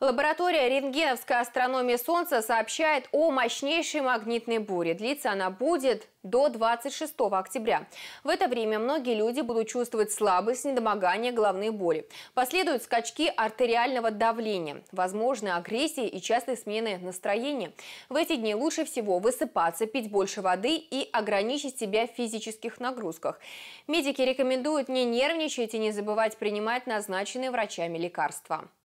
Лаборатория рентгеновской астрономии Солнца сообщает о мощнейшей магнитной буре. Длиться она будет до 26 октября. В это время многие люди будут чувствовать слабость, недомогание, головные боли. Последуют скачки артериального давления, возможны агрессии и частые смены настроения. В эти дни лучше всего высыпаться, пить больше воды и ограничить себя в физических нагрузках. Медики рекомендуют не нервничать и не забывать принимать назначенные врачами лекарства.